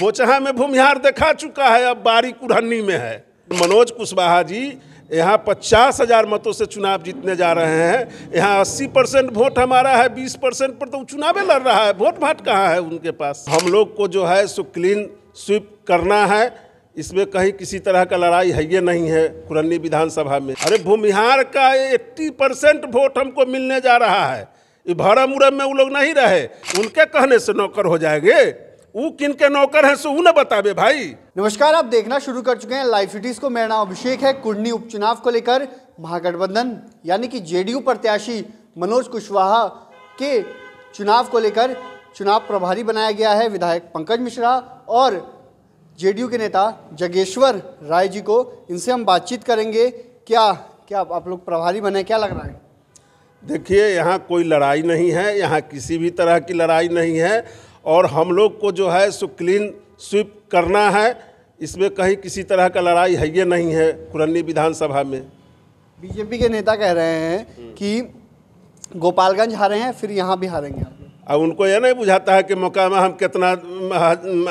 बोचहा में भूमिहार देखा चुका है अब बारी कुढ़नी में है मनोज कुशवाहा जी यहाँ पचास हजार मतों से चुनाव जीतने जा रहे हैं यहाँ अस्सी परसेंट वोट हमारा है बीस परसेंट पर तो चुनावे लड़ रहा है वोट भाट कहाँ है उनके पास हम लोग को जो है सो क्लीन स्वीप करना है इसमें कहीं किसी तरह का लड़ाई है ये नहीं है कुरन्नी विधानसभा में अरे भूमिहार का एट्टी परसेंट वोट हमको मिलने जा रहा है भरम उड़म में वो लोग नहीं रहे उनके कहने से नौकर हो जाएंगे वो किन के नौकर हैं सो न बतावे भाई नमस्कार आप देखना शुरू कर चुके हैं लाइव सिटीज को मेरा नाम अभिषेक है कुंडनी उपचुनाव को लेकर महागठबंधन यानी कि जेडीयू प्रत्याशी मनोज कुशवाहा के चुनाव को लेकर चुनाव प्रभारी बनाया गया है विधायक पंकज मिश्रा और जेडीयू के नेता जगेश्वर राय जी को इनसे हम बातचीत करेंगे क्या क्या आप लोग प्रभारी बने क्या लग रहा है देखिए यहाँ कोई लड़ाई नहीं है यहाँ किसी भी तरह की लड़ाई नहीं है और हम लोग को जो है सो क्लीन स्वीप करना है इसमें कहीं किसी तरह का लड़ाई है ये नहीं है कुरन्नी विधानसभा में बीजेपी के नेता कह रहे हैं कि गोपालगंज हारे हैं फिर यहाँ भी हारेंगे अब उनको यह नहीं बुझाता है कि मौका में हम कितना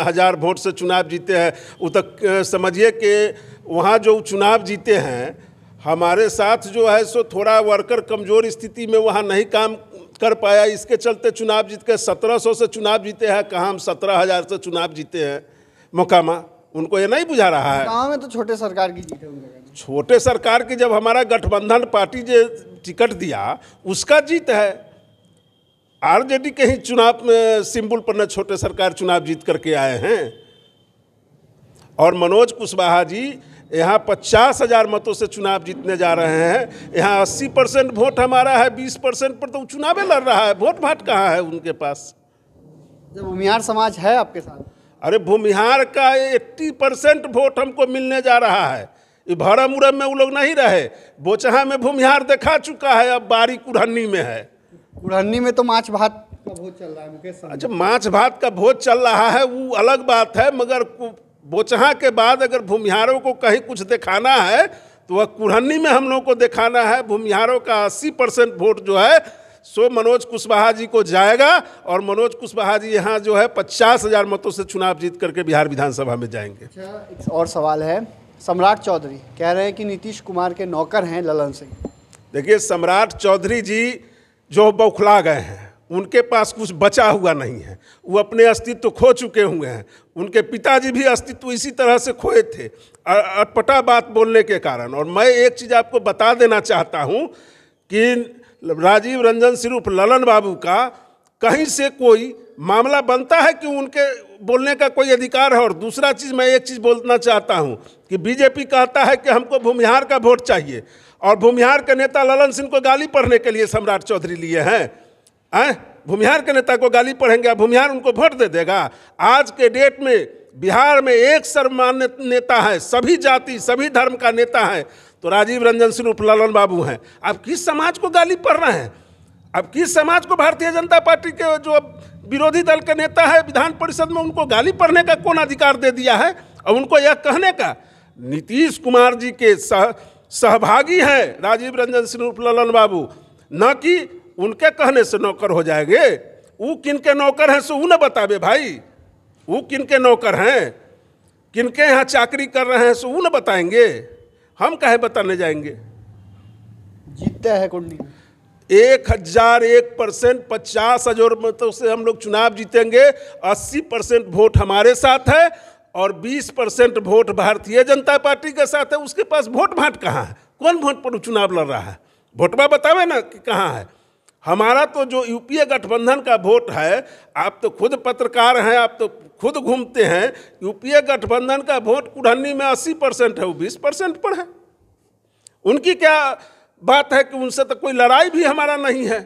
हज़ार वोट से चुनाव जीते हैं वो तक तो, समझिए कि वहाँ जो चुनाव जीते हैं हमारे साथ जो है सो थोड़ा वर्कर कमज़ोर स्थिति में वहाँ नहीं काम कर पाया इसके चलते चुनाव जीत के सत्रह सौ से चुनाव जीते हैं कहाँ हम सत्रह हज़ार से चुनाव जीते हैं मोकामा उनको ये नहीं बुझा रहा है गाँव में तो छोटे सरकार की जीते छोटे सरकार की जब हमारा गठबंधन पार्टी जो टिकट दिया उसका जीत है आरजेडी के ही चुनाव में सिंबुल पर न छोटे सरकार चुनाव जीत करके आए हैं और मनोज कुशवाहा जी यहाँ पचास हजार मतों से चुनाव जीतने जा रहे हैं यहाँ अस्सी परसेंट वोट हमारा है बीस परसेंट पर तो चुनावे लड़ रहा है वोट भाट कहाँ है उनके पास जब भूमिहार समाज है आपके साथ अरे भूमिहार का एट्टी परसेंट वोट हमको मिलने जा रहा है ये भरम उरम में वो लोग नहीं रहे बोचहा में भूमिहार देखा चुका है अब बारी कुरहनी में है कुरहनी में तो माछ भात का भोज चल रहा है मुकेश अच्छा माछ भात का भोज चल रहा है वो अलग बात है मगर बोचहा के बाद अगर भूमिहारों को कहीं कुछ दिखाना है तो वह कुरहनी में हम लोगों को दिखाना है भूमिहारों का अस्सी परसेंट वोट जो है सो मनोज कुशवाहा जी को जाएगा और मनोज कुशवाहा जी यहाँ जो है पचास हजार मतों से चुनाव जीत करके बिहार विधानसभा में जाएंगे अच्छा और सवाल है सम्राट चौधरी कह रहे हैं कि नीतीश कुमार के नौकर हैं ललन सिंह देखिए सम्राट चौधरी जी जो बौखला गए हैं उनके पास कुछ बचा हुआ नहीं है वो अपने अस्तित्व खो चुके हुए हैं उनके पिताजी भी अस्तित्व इसी तरह से खोए थे अटपटा बात बोलने के कारण और मैं एक चीज़ आपको बता देना चाहता हूँ कि राजीव रंजन सिरूप ललन बाबू का कहीं से कोई मामला बनता है कि उनके बोलने का कोई अधिकार है और दूसरा चीज़ मैं एक चीज़ बोलना चाहता हूँ कि बीजेपी कहता है कि हमको भूमिहार का वोट चाहिए और भूमिहार के नेता ललन सिंह को गाली पढ़ने के लिए सम्राट चौधरी लिए हैं आए भूमिहार के नेता को गाली पढ़ेंगे भूमिहार उनको वोट दे देगा आज के डेट में बिहार में एक सर्वमान्य नेता है सभी जाति सभी धर्म का नेता है तो राजीव रंजन सिंह ललन बाबू हैं आप किस समाज को गाली पढ़ रहे हैं अब किस समाज को भारतीय जनता पार्टी के जो विरोधी दल के नेता है विधान परिषद में उनको गाली पढ़ने का कौन अधिकार दे दिया है और उनको यह कहने का नीतीश कुमार जी के सह सहभागी हैं राजीव रंजन सिंह ललन बाबू न कि उनके कहने से नौकर हो जाएंगे वो किन के नौकर हैं सो वो ना बतावे भाई वो किन के नौकर हैं किन के यहाँ चाकरी कर रहे हैं सो वो ना बताएंगे हम कहे बताने जाएंगे जीतते हैं कुंडली एक हजार एक परसेंट पचास हजार मतों से हम लोग चुनाव जीतेंगे अस्सी परसेंट वोट हमारे साथ है और बीस परसेंट वोट भारतीय जनता पार्टी के साथ है उसके पास वोट भाट कहाँ है कौन वोट पर चुनाव लड़ रहा है वोटवा बतावे ना कि कहाँ है हमारा तो जो यूपीए गठबंधन का वोट है आप तो खुद पत्रकार हैं आप तो खुद घूमते हैं यूपीए गठबंधन का वोट कुढ़नी में अस्सी परसेंट है वो बीस परसेंट पर है उनकी क्या बात है कि उनसे तो कोई लड़ाई भी हमारा नहीं है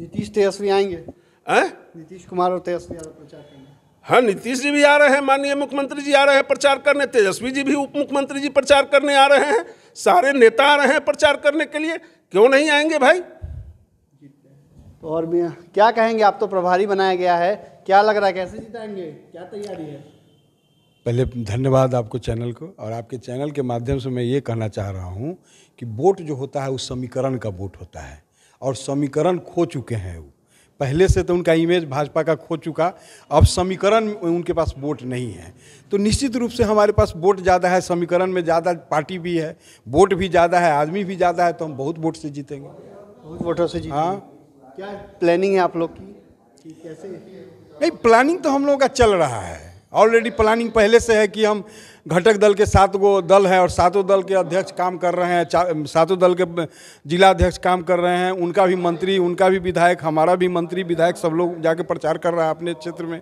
नीतीश तेजस्वी आएंगे नीतीश कुमार और तेजस्वी हाँ नीतीश जी भी आ रहे हैं माननीय मुख्यमंत्री जी आ रहे हैं प्रचार करने तेजस्वी जी भी उप मुख्यमंत्री जी प्रचार करने आ रहे हैं सारे नेता आ रहे हैं प्रचार करने के लिए क्यों नहीं आएंगे भाई तो और भी क्या कहेंगे आप तो प्रभारी बनाया गया है क्या लग रहा है कैसे जिताएंगे क्या तैयारी है पहले धन्यवाद आपको चैनल को और आपके चैनल के माध्यम से मैं ये कहना चाह रहा हूँ कि वोट जो होता है वो समीकरण का वोट होता है और समीकरण खो चुके हैं वो पहले से तो उनका इमेज भाजपा का खो चुका अब समीकरण उनके पास वोट नहीं है तो निश्चित रूप से हमारे पास वोट ज़्यादा है समीकरण में ज़्यादा पार्टी भी है वोट भी ज़्यादा है आदमी भी ज़्यादा है तो हम बहुत वोट से जीतेंगे बहुत वोटों से जीतेंगे हाँ क्या प्लानिंग है आप लोग की कैसे नहीं प्लानिंग तो हम लोगों का चल रहा है ऑलरेडी प्लानिंग पहले से है कि हम घटक दल के सात गो दल हैं और सातों दल के अध्यक्ष काम कर रहे हैं सातों दल के जिला अध्यक्ष काम कर रहे हैं उनका भी मंत्री उनका भी विधायक हमारा भी मंत्री विधायक सब लोग जाके प्रचार कर रहा है अपने क्षेत्र में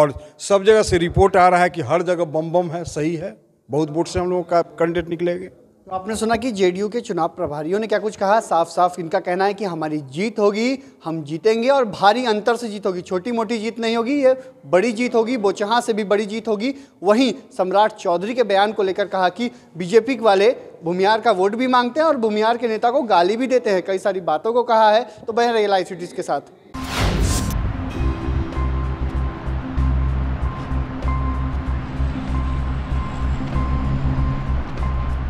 और सब जगह से रिपोर्ट आ रहा है कि हर जगह बम बम है सही है बहुत बोर्ड से हम लोगों का कैंडिडेट निकलेगा तो आपने सुना कि जेडीयू के चुनाव प्रभारियों ने क्या कुछ कहा साफ साफ इनका कहना है कि हमारी जीत होगी हम जीतेंगे और भारी अंतर से जीत होगी छोटी मोटी जीत नहीं होगी ये बड़ी जीत होगी बोचहाँ से भी बड़ी जीत होगी वहीं सम्राट चौधरी के बयान को लेकर कहा कि बीजेपी वाले भूमियार का वोट भी मांगते हैं और भूमियार के नेता को गाली भी देते हैं कई सारी बातों को कहा है तो बह रही लाइव सिटीज़ के साथ